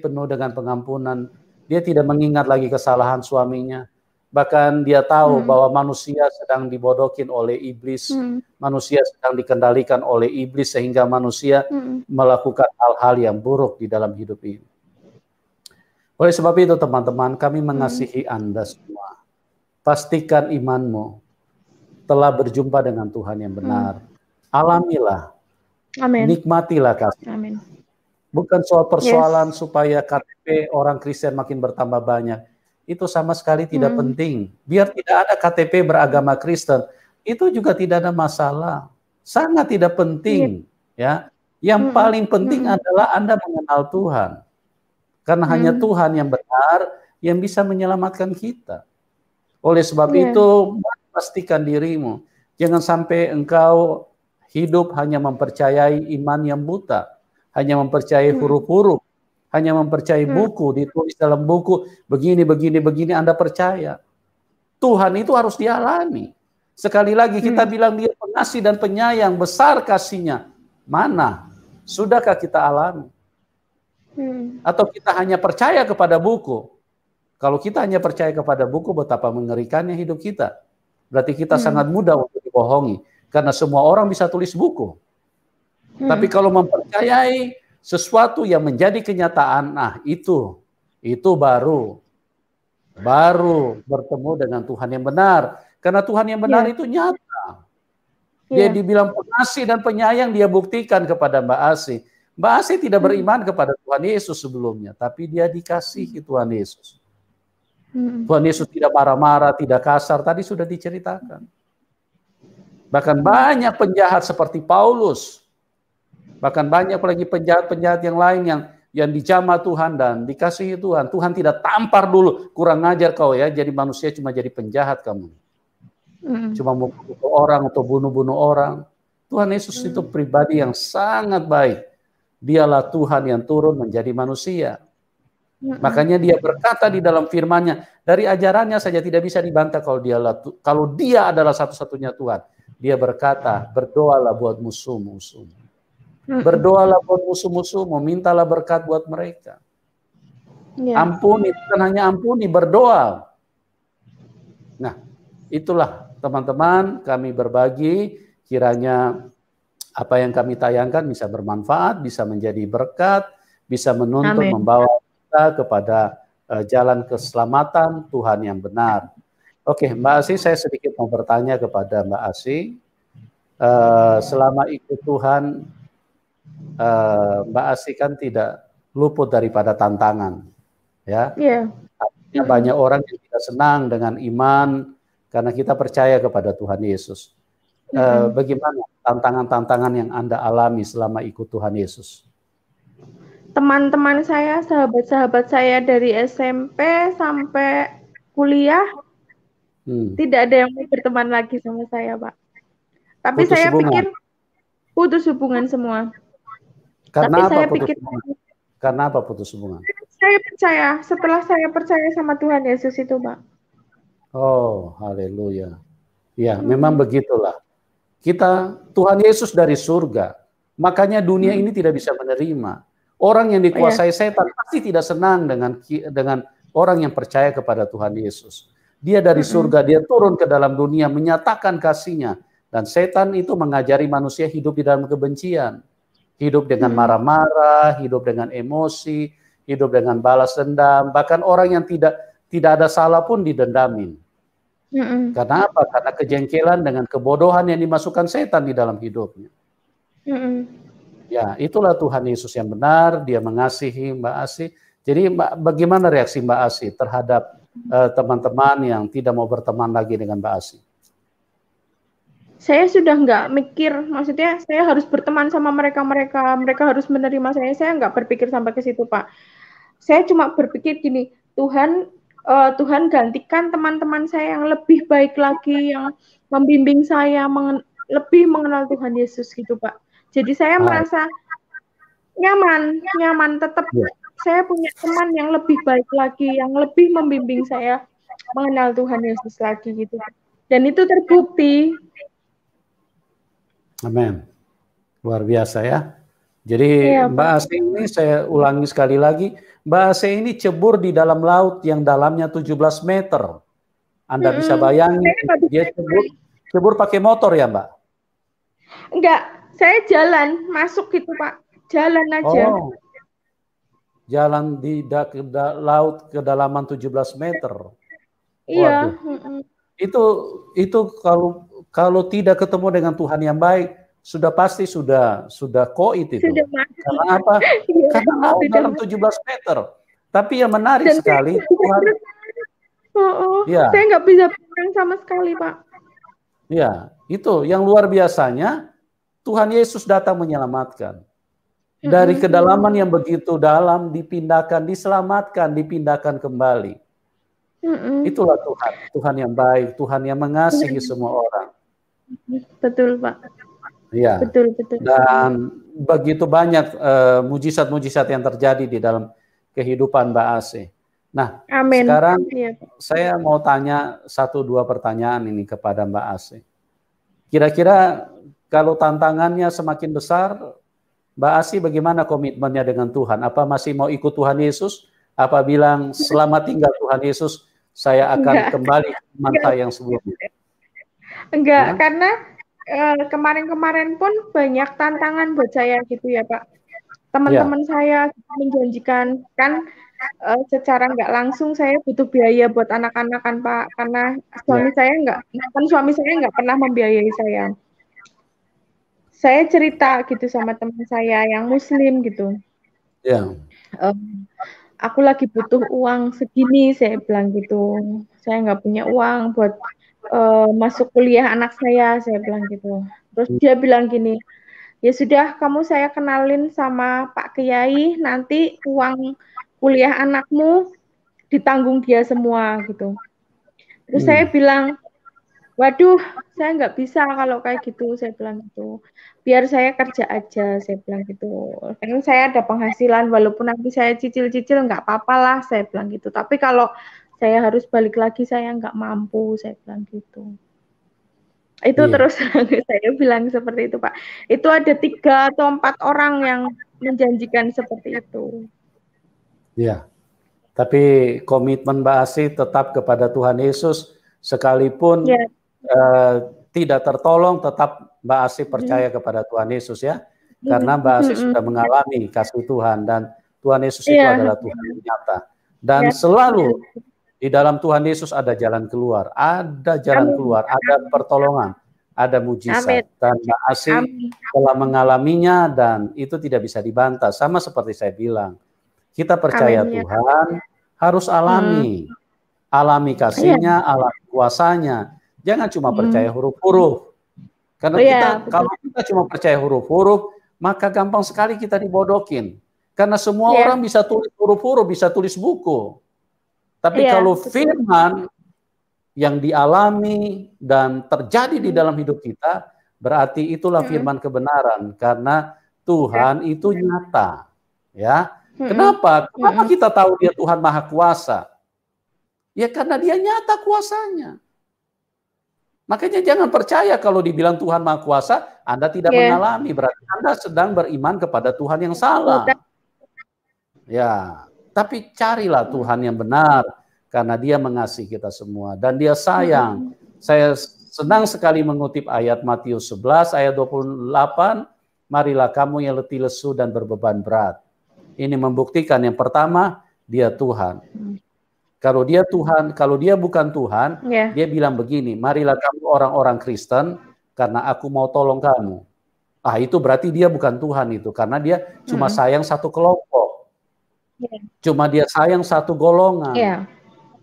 penuh dengan pengampunan. Dia tidak mengingat lagi kesalahan suaminya. Bahkan dia tahu hmm. bahwa manusia sedang dibodokin oleh iblis. Hmm. Manusia sedang dikendalikan oleh iblis sehingga manusia hmm. melakukan hal-hal yang buruk di dalam hidup ini. Oleh sebab itu teman-teman, kami hmm. mengasihi Anda semua. Pastikan imanmu telah berjumpa dengan Tuhan yang hmm. benar. Alamilah. Amin. Nikmatilah kasih. Amin. Bukan soal persoalan yes. supaya KTP orang Kristen makin bertambah banyak. Itu sama sekali tidak hmm. penting. Biar tidak ada KTP beragama Kristen, itu juga tidak ada masalah. Sangat tidak penting, yeah. ya. Yang hmm. paling penting hmm. adalah Anda mengenal Tuhan. Karena hmm. hanya Tuhan yang benar yang bisa menyelamatkan kita. Oleh sebab yeah. itu, pastikan dirimu. Jangan sampai engkau hidup hanya mempercayai iman yang buta, hanya mempercayai hmm. huruf-huruf, hmm. hanya mempercayai hmm. buku, ditulis dalam buku, begini, begini, begini, Anda percaya. Tuhan itu harus dialami. Sekali lagi kita hmm. bilang dia pengasih dan penyayang, besar kasihnya. Mana? Sudahkah kita alami? Hmm. Atau kita hanya percaya kepada buku. Kalau kita hanya percaya kepada buku, betapa mengerikannya hidup kita. Berarti kita hmm. sangat mudah untuk dibohongi. Karena semua orang bisa tulis buku. Hmm. Tapi kalau mempercayai sesuatu yang menjadi kenyataan, nah itu, itu baru. Baru bertemu dengan Tuhan yang benar. Karena Tuhan yang benar yeah. itu nyata. Ya. Dia dibilang pengasih dan penyayang, dia buktikan kepada Mbak Asih. Masih tidak hmm. beriman kepada Tuhan Yesus sebelumnya, tapi dia dikasihi hmm. Tuhan Yesus. Hmm. Tuhan Yesus tidak marah-marah, tidak kasar, tadi sudah diceritakan. Bahkan banyak penjahat seperti Paulus, bahkan banyak lagi penjahat-penjahat yang lain yang yang dijama Tuhan dan dikasihi Tuhan. Tuhan tidak tampar dulu, kurang ajar kau ya, jadi manusia cuma jadi penjahat kamu. cuma mau bunuh orang atau bunuh-bunuh orang. Tuhan Yesus itu pribadi yang sangat baik dialah Tuhan yang turun menjadi manusia. Makanya dia berkata di dalam firman-Nya, dari ajarannya saja tidak bisa dibantah kalau dia kalau dia adalah satu-satunya Tuhan. Dia berkata, berdoalah buat musuh musuh Berdoalah buat musuh musuh memintalah berkat buat mereka. Ya. Ampuni, bukan hanya ampuni, berdoa. Nah, itulah teman-teman kami berbagi kiranya apa yang kami tayangkan bisa bermanfaat, bisa menjadi berkat, bisa menuntun Amin. membawa kita kepada uh, jalan keselamatan Tuhan yang benar. Oke, Mbak Asi, saya sedikit mau bertanya kepada Mbak Asi. Uh, eh, selama ikut Tuhan, uh, Mbak Asi kan tidak luput daripada tantangan, ya. Yeah. banyak orang yang tidak senang dengan iman karena kita percaya kepada Tuhan Yesus uh, bagaimana tantangan-tantangan yang Anda alami selama ikut Tuhan Yesus? Teman-teman saya, sahabat-sahabat saya dari SMP sampai kuliah, hmm. tidak ada yang mau berteman lagi sama saya, Pak. Tapi putus saya hubungan. pikir putus hubungan semua. Karena Tapi apa saya pikir hubungan? Karena apa putus hubungan? Saya percaya, setelah saya percaya sama Tuhan Yesus itu, Pak. Oh, haleluya. Ya, hmm. memang begitulah kita Tuhan Yesus dari surga. Makanya dunia hmm. ini tidak bisa menerima. Orang yang dikuasai oh, ya. setan pasti tidak senang dengan dengan orang yang percaya kepada Tuhan Yesus. Dia dari hmm. surga, dia turun ke dalam dunia menyatakan kasihnya dan setan itu mengajari manusia hidup di dalam kebencian. Hidup dengan hmm. marah-marah, hidup dengan emosi, hidup dengan balas dendam, bahkan orang yang tidak tidak ada salah pun didendamin mm Karena apa? Karena kejengkelan dengan kebodohan yang dimasukkan setan di dalam hidupnya. Mm-mm. Ya, itulah Tuhan Yesus yang benar. Dia mengasihi Mbak Asih. Jadi, Mbak, bagaimana reaksi Mbak Asih terhadap eh, teman-teman yang tidak mau berteman lagi dengan Mbak Asih? Saya sudah nggak mikir, maksudnya saya harus berteman sama mereka-mereka, mereka harus menerima saya. Saya nggak berpikir sampai ke situ, Pak. Saya cuma berpikir gini, Tuhan uh, Tuhan gantikan teman-teman saya yang lebih baik lagi yang membimbing saya mengen lebih mengenal Tuhan Yesus gitu Pak. Jadi saya ah. merasa nyaman, nyaman tetap ya. saya punya teman yang lebih baik lagi yang lebih membimbing saya mengenal Tuhan Yesus lagi gitu. Dan itu terbukti. Amin. Luar biasa ya. Jadi ya, Mbak Asli ini saya ulangi sekali lagi, Bahasa ini cebur di dalam laut yang dalamnya 17 meter. Anda hmm, bisa bayangin dia cebur, cebur pakai motor ya Mbak? Enggak, saya jalan masuk gitu Pak, jalan aja. Oh. Jalan di da, ke da, laut kedalaman 17 meter. Iya. Waduh. Itu itu kalau kalau tidak ketemu dengan Tuhan yang baik, sudah pasti sudah sudah koit itu. Sudah mati. Karena apa? Ya, Karena laut dalam belas meter. Tapi yang menarik Dan sekali Tuhan. Oh, oh. Ya. Saya nggak bisa pegang sama sekali, Pak. Ya, itu yang luar biasanya Tuhan Yesus datang menyelamatkan. Dari mm-hmm. kedalaman yang begitu dalam dipindahkan, diselamatkan, dipindahkan kembali. Itulah Tuhan, Tuhan yang baik, Tuhan yang mengasihi semua orang. Betul, Pak. Iya. Betul, betul. Dan begitu banyak eh, mujizat-mujizat uh, yang terjadi di dalam kehidupan Mbak Asih. Nah, Amin. sekarang ya. saya mau tanya satu dua pertanyaan ini kepada Mbak Asih. Kira-kira kalau tantangannya semakin besar, Mbak Asih bagaimana komitmennya dengan Tuhan? Apa masih mau ikut Tuhan Yesus? Apa bilang selamat tinggal Tuhan Yesus, saya akan Enggak. kembali ke mantai yang sebelumnya? Enggak, ya? karena Eh, kemarin-kemarin pun banyak tantangan buat saya gitu ya Pak. Teman-teman yeah. saya menjanjikan kan uh, secara nggak langsung saya butuh biaya buat anak-anak kan Pak karena suami yeah. saya nggak kan suami saya nggak pernah membiayai saya. Saya cerita gitu sama teman saya yang Muslim gitu. Ya. Um, aku lagi butuh uang segini saya bilang gitu. Saya nggak punya uang buat uh, masuk kuliah anak saya saya bilang gitu terus dia bilang gini ya sudah kamu saya kenalin sama Pak Kiai nanti uang kuliah anakmu ditanggung dia semua gitu terus hmm. saya bilang waduh saya nggak bisa kalau kayak gitu saya bilang gitu biar saya kerja aja saya bilang gitu Karena saya ada penghasilan walaupun nanti saya cicil-cicil nggak apa-apa lah saya bilang gitu tapi kalau saya harus balik lagi saya nggak mampu saya bilang gitu itu iya. terus saya bilang seperti itu pak itu ada tiga atau empat orang yang menjanjikan seperti itu Ya, tapi komitmen Mbak Asi tetap kepada Tuhan Yesus sekalipun ya. eh, tidak tertolong tetap Mbak Asi percaya hmm. kepada Tuhan Yesus ya hmm. karena Mbak Asi hmm. sudah mengalami kasih Tuhan dan Tuhan Yesus ya. itu iya. adalah Tuhan yang nyata dan ya. selalu di dalam Tuhan Yesus ada jalan keluar, ada jalan Amin. keluar, ada pertolongan, ada mujizat. Dan Mbak asih telah mengalaminya dan itu tidak bisa dibantah. Sama seperti saya bilang, kita percaya Amin. Ya. Tuhan harus alami. Hmm. Alami kasihnya, iya. alami kuasanya. Jangan cuma hmm. percaya huruf-huruf. Karena oh, kita kalau kita cuma percaya huruf-huruf, maka gampang sekali kita dibodokin. Karena semua yeah. orang bisa tulis huruf-huruf, bisa tulis buku. Tapi yeah, kalau firman yang dialami dan terjadi di dalam hidup kita, berarti itulah hmm. firman kebenaran karena Tuhan ya. itu nyata. Ya. Hmm. Kenapa? Kenapa hmm. kita tahu dia Tuhan Maha Kuasa? Ya karena dia nyata kuasanya. Makanya jangan percaya kalau dibilang Tuhan Maha Kuasa, Anda tidak yeah. mengalami. Berarti Anda sedang beriman kepada Tuhan yang salah. Ya. Tapi carilah Tuhan yang benar karena Dia mengasihi kita semua dan Dia sayang. Mm-hmm. Saya senang sekali mengutip ayat Matius 11 ayat 28, marilah kamu yang letih lesu dan berbeban berat. Ini membuktikan yang pertama Dia Tuhan. Kalau dia Tuhan, kalau dia bukan Tuhan, yeah. dia bilang begini, marilah kamu orang-orang Kristen karena aku mau tolong kamu. Ah itu berarti dia bukan Tuhan itu karena dia cuma mm-hmm. sayang satu kelompok. Yeah. Cuma dia sayang satu golongan. Yeah.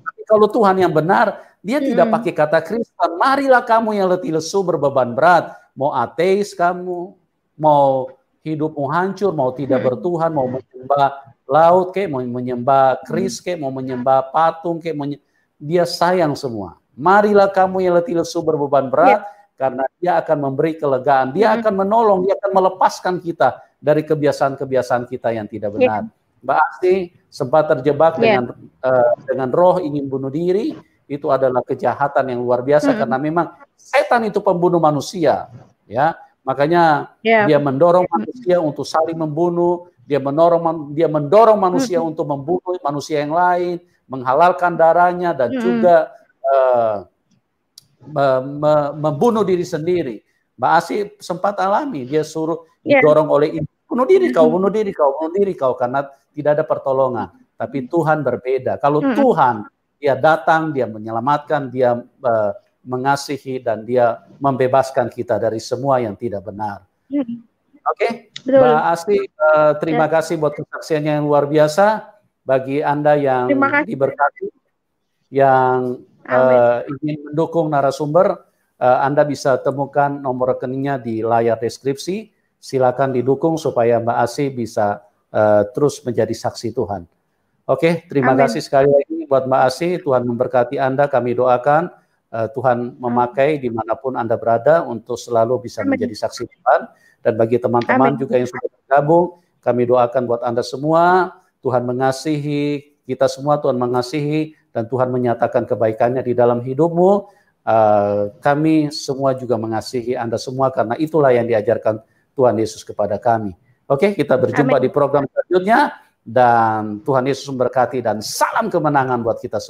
Tapi kalau Tuhan yang benar, dia mm. tidak hmm. pakai kata Kristen. Marilah kamu yang letih lesu berbeban berat, mau ateis kamu, mau hidupmu hancur, mau tidak hmm. bertuhan, mau menyembah laut kayak mau menyembah kris, hmm. kayak mau menyembah patung kayak menye... dia sayang semua. Marilah kamu yang letih lesu berbeban iya. berat yeah. karena dia akan memberi kelegaan, dia mm. akan menolong, dia akan melepaskan kita dari kebiasaan-kebiasaan kita yang tidak iya. benar. Yeah. Mbak Asti sempat terjebak yeah. dengan uh, dengan roh ingin bunuh diri itu adalah kejahatan yang luar biasa hmm. karena memang setan itu pembunuh manusia ya makanya yeah. dia mendorong manusia untuk saling membunuh dia mendorong dia mendorong manusia hmm. untuk membunuh manusia yang lain menghalalkan darahnya dan hmm. juga uh, me, me, membunuh diri sendiri Mbak Asti sempat alami dia suruh yeah. didorong oleh ibu bunuh diri kau bunuh diri kau bunuh diri kau karena tidak ada pertolongan. Tapi hmm. Tuhan berbeda. Kalau hmm. Tuhan dia datang, dia menyelamatkan, dia uh, mengasihi dan dia membebaskan kita dari semua yang tidak benar. Hmm. Oke, okay? Mbak Asti, uh, e, terima ya. kasih buat kesaksiannya yang luar biasa bagi anda yang diberkati, yang uh, ingin mendukung narasumber, uh, anda bisa temukan nomor rekeningnya di layar deskripsi. Silakan didukung supaya Mbak Asti bisa Eh, terus menjadi saksi Tuhan. Oke, okay, terima Amen. kasih sekali lagi buat Mbak Asi. Tuhan memberkati Anda, kami doakan. Uh, Tuhan memakai dimanapun Anda berada untuk selalu bisa Amen. menjadi saksi Tuhan. Dan bagi teman-teman juga yang sudah bergabung, kami doakan buat Anda semua. Tuhan mengasihi kita semua, Tuhan mengasihi dan Tuhan menyatakan kebaikannya di dalam hidupmu. Uh, kami semua juga mengasihi Anda semua karena itulah yang diajarkan Tuhan Yesus kepada kami. Oke, kita berjumpa Amin. di program selanjutnya dan Tuhan Yesus memberkati dan salam kemenangan buat kita semua.